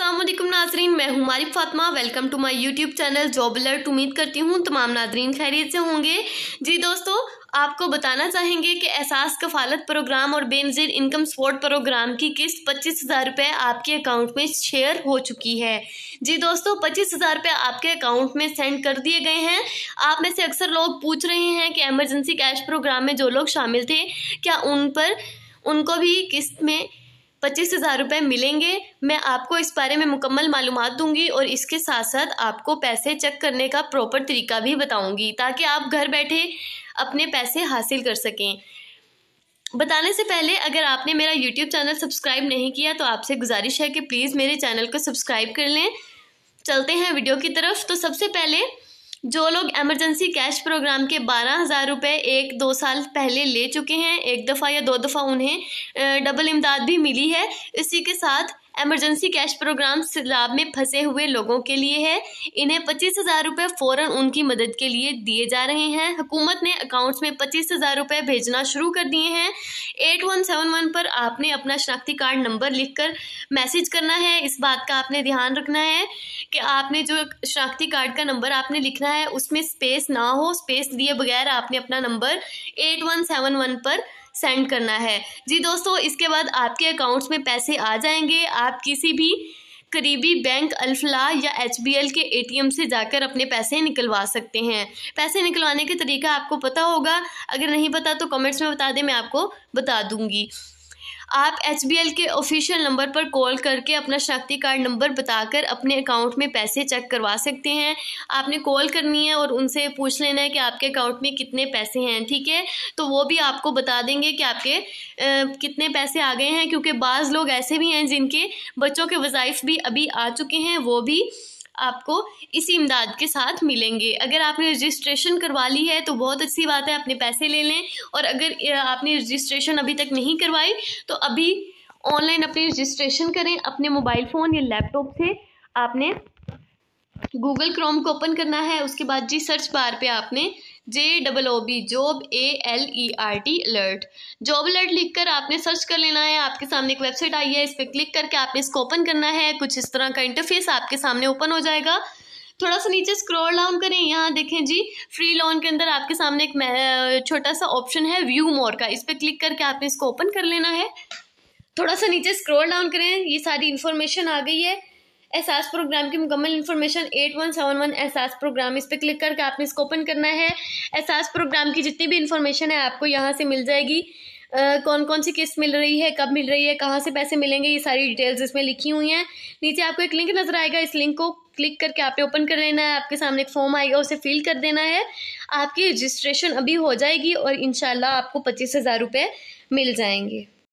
असलम नाजरीन मैं हूं Marif Fatima welcome to my YouTube channel job alert उम्मीद करती हूं तमाम नाजरीन खैरियत से होंगे जी दोस्तों आपको बताना चाहेंगे कि एहसास कफालत प्रोग्राम और बेनजीर इनकम सपोर्ट प्रोग्राम की किस्त पच्चीस हज़ार रुपये आपके अकाउंट में शेयर हो चुकी है जी दोस्तों पच्चीस हज़ार रुपये आपके अकाउंट में सेंड कर दिए गए हैं आप में से अक्सर लोग पूछ रहे हैं कि एमरजेंसी कैश प्रोग्राम में जो लोग शामिल थे क्या उन पर उनको भी किस्त में पच्चीस हज़ार रुपये मिलेंगे मैं आपको इस बारे में मुकम्मल मालूम दूंगी और इसके साथ साथ आपको पैसे चेक करने का प्रॉपर तरीका भी बताऊंगी ताकि आप घर बैठे अपने पैसे हासिल कर सकें बताने से पहले अगर आपने मेरा यूट्यूब चैनल सब्सक्राइब नहीं किया तो आपसे गुजारिश है कि प्लीज़ मेरे चैनल को सब्सक्राइब कर लें चलते हैं वीडियो की तरफ तो सबसे पहले जो लोग एमरजेंसी कैश प्रोग्राम के बारह हज़ार रुपये एक दो साल पहले ले चुके हैं एक दफ़ा या दो दफ़ा उन्हें डबल इमदाद भी मिली है इसी के साथ एमरजेंसी कैश प्रोग्राम लाभ में फंसे हुए लोगों के लिए है इन्हें पच्चीस हज़ार रुपये फ़ौरन उनकी मदद के लिए दिए जा रहे हैं हुकूमत ने अकाउंट्स में पच्चीस हज़ार रुपये भेजना शुरू कर दिए हैं एट वन सेवन वन पर आपने अपना शनाख्ती कार्ड नंबर लिखकर मैसेज करना है इस बात का आपने ध्यान रखना है कि आपने जो शनाख्ती कार्ड का नंबर आपने लिखना है उसमें स्पेस ना हो स्पेस दिए बगैर आपने अपना number eight one seven one पर सेंड करना है जी दोस्तों इसके बाद आपके अकाउंट्स में पैसे आ जाएंगे आप किसी भी करीबी बैंक अल्फला या एच के एटीएम से जाकर अपने पैसे निकलवा सकते हैं पैसे निकलवाने का तरीका आपको पता होगा अगर नहीं पता तो कमेंट्स में बता दें मैं आपको बता दूंगी आप एच के ऑफिशियल नंबर पर कॉल करके अपना शनाख्ती कार्ड नंबर बताकर अपने अकाउंट में पैसे चेक करवा सकते हैं आपने कॉल करनी है और उनसे पूछ लेना है कि आपके अकाउंट में कितने पैसे हैं ठीक है तो वो भी आपको बता देंगे कि आपके आ, कितने पैसे आ गए हैं क्योंकि बाज़ लोग ऐसे भी हैं जिनके बच्चों के वज़ाइफ भी अभी आ चुके हैं वो भी आपको इसी इमदाद के साथ मिलेंगे अगर आपने रजिस्ट्रेशन करवा ली है तो बहुत अच्छी बात है अपने पैसे ले लें और अगर आपने रजिस्ट्रेशन अभी तक नहीं करवाई तो अभी ऑनलाइन अपनी रजिस्ट्रेशन करें अपने मोबाइल फ़ोन या लैपटॉप से आपने गूगल क्रोम को ओपन करना है उसके बाद जी सर्च बार पे आपने J double O B job A L E R T alert job alert लिख कर आपने सर्च कर लेना है आपके सामने एक वेबसाइट आई है इस पर क्लिक करके आपने इसको ओपन करना है कुछ इस तरह का इंटरफेस आपके सामने ओपन हो जाएगा थोड़ा सा नीचे स्क्रॉल डाउन करें यहाँ देखें जी फ्री लोन के अंदर आपके सामने एक छोटा सा ऑप्शन है व्यू मोर का इस पर क्लिक करके आपने इसको ओपन कर लेना है थोड़ा सा नीचे स्क्रॉल डाउन करें ये सारी इन्फॉर्मेशन आ गई है एहसास प्रोग्राम की मुकम्मल information eight one seven one Ehsaas program इस पर क्लिक करके आपने इसको ओपन करना है एहसास प्रोग्राम की जितनी भी इन्फॉर्मेशन है आपको यहाँ से मिल जाएगी Uh, कौन कौन सी किस्त मिल रही है कब मिल रही है कहाँ से पैसे मिलेंगे ये सारी डिटेल्स इसमें लिखी हुई हैं नीचे आपको एक लिंक नज़र आएगा इस लिंक को क्लिक करके आपने ओपन कर लेना है आपके सामने एक फॉर्म आएगा उसे फिल कर देना है आपकी रजिस्ट्रेशन अभी हो जाएगी और इन आपको पच्चीस हज़ार रुपये मिल जाएंगे